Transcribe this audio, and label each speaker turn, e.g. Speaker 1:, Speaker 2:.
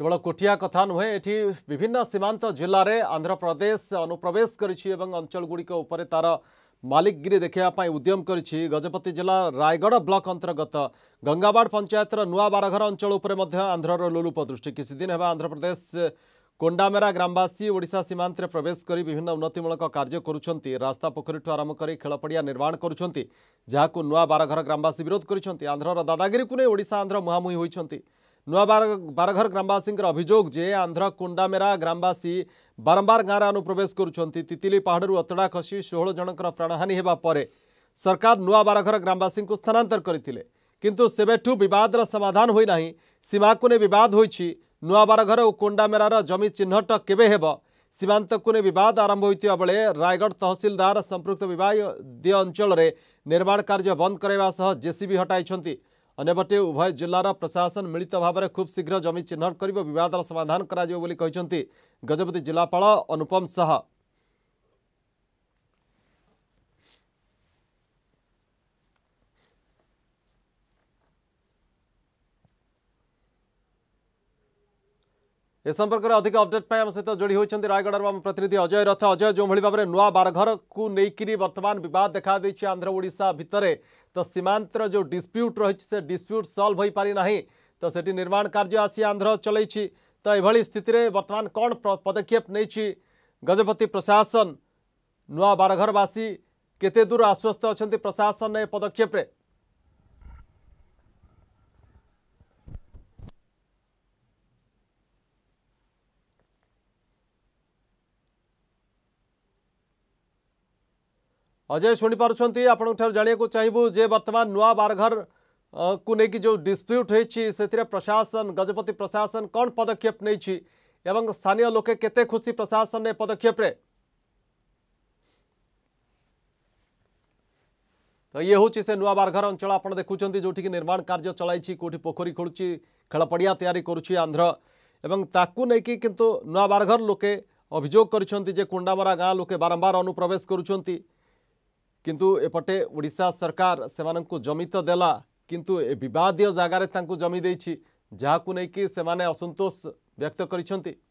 Speaker 1: কেবল কোটিয়া কথা নুহে এটি বিভিন্ন সীমান্ত জেলার আন্ধ্রপ্রদেশ অনুপ্রবেশ করেছি এবং অঞ্চলগুড়ি উপরে তার মালিকগিরি দেখা উদ্যম করেছি গজপতি জেলা রায়গড় ব্লক অন্তর্গত গঙ্গাবাড় পঞ্চায়েতর নূয়া বারঘর অঞ্চল উপরে আন্ধ্রর লোলুপ দৃষ্টি কিছুদিন হওয়া আন্ধ্রপ্রদেশ কোন্ডামেরা গ্রামবাসী ওড়শা সীমান্তে প্রবেশ করে বিভিন্ন উন্নতিমূলক কার্য করছেন রাস্তা পোখরীঠু আরম্ভ করে খেলপড়িয়া নির্মাণ করছেন যা নূয়া বারঘর গ্রামবাসী বিরোধ করেছেন আন্ধ্রর দাদাগিরি নিয়ে ওড়শা আন্ধ্র মুহামুহি হয়েছেন ନୂଆ ବାରଘର ଗ୍ରାମବାସୀଙ୍କର ଅଭିଯୋଗ ଯେ ଆନ୍ଧ୍ର କୁଣ୍ଡାମେରା ଗ୍ରାମବାସୀ ବାରମ୍ବାର ଗାଁରେ ଅନୁପ୍ରବେଶ କରୁଛନ୍ତି ତିତିଲି ପାହାଡ଼ରୁ ଅତଡ଼ା ଖସି ଷୋହଳ ଜଣଙ୍କର ପ୍ରାଣହାନି ହେବା ପରେ ସରକାର ନୂଆ ବାରଘର ଗ୍ରାମବାସୀଙ୍କୁ ସ୍ଥାନାନ୍ତର କରିଥିଲେ କିନ୍ତୁ ସେବେଠୁ ବିବାଦର ସମାଧାନ ହୋଇନାହିଁ ସୀମାକୁ ନେଇ ବିବାଦ ହୋଇଛି ନୂଆ ବାରଘର ଓ କୁଣ୍ଡାମେରାର ଜମି ଚିହ୍ନଟ କେବେ ହେବ ସୀମାନ୍ତକୁ ନେଇ ବିବାଦ ଆରମ୍ଭ ହୋଇଥିବା ବେଳେ ରାୟଗଡ଼ ତହସିଲଦାର ସମ୍ପୃକ୍ତ ବିବାଦୀୟ ଅଞ୍ଚଳରେ ନିର୍ମାଣ କାର୍ଯ୍ୟ ବନ୍ଦ କରାଇବା ସହ ଜେସିବି ହଟାଇଛନ୍ତି અને પતિ ઉભય જિલ્લાના প্রশাসন મિલિતા ભાવરે ખૂબ શિઘ્ર જમીન ચિહ્નત કરીબો વિવાદનો સમાધાન કરાજો બોલી કહી છંતિ ગજપતિ જિલ્લાપાલ અનુપમ સહ ए संपर्क में अधिक अपडेट पर आम सहित जोड़ी होती रायगढ़ आम प्रतिनिधि अजय रथ अजय जो भाव में नुआ बारघर को लेकिन वर्तमान बिवाद देखा आंध्र ओडा भितर तो सीमांत जो डिस्प्यूट रही से डिस्प्यूट सल्व हो पारिना तो से निर्माण कार्य आसी आंध्र चल तो यह स्थित बर्तमान कौन पदक्षेप नहीं गजपति प्रशासन नुआ बारघरवासी केूर आश्वस्त अच्छा प्रशासन ए पदक्षेप अजय शुणिपार आप जाणीक चाहिए जे बर्तमान नुआ बारघर को लेकिन जो डिस्प्यूट होती प्रशासन गजपति प्रशासन कौन पदक्षेप नहीं स्थानीय लोके के खुशी प्रशासन ने पदक्षेप तो ये हूँ से नुआ बारघर अंचल आप देखुं जो निर्माण कार्य चलाई कौटी पोखरी खोलुची खेलपड़िया तैयारी करुच्ची आंध्र एवं ताकू नहीं कितु नुआ बारघर लोके अभोग करा गाँ लोके बारंबार अनुप्रवेश करुंट কিন্তু এপটে ওড়িশা সরকার সে জমি তো দেলা কিন্তু এ বিবাদীয় জায়গায় তা জমি দেইছি যাহাকু নেইকি সে অসন্তোষ ব্যক্ত করেছেন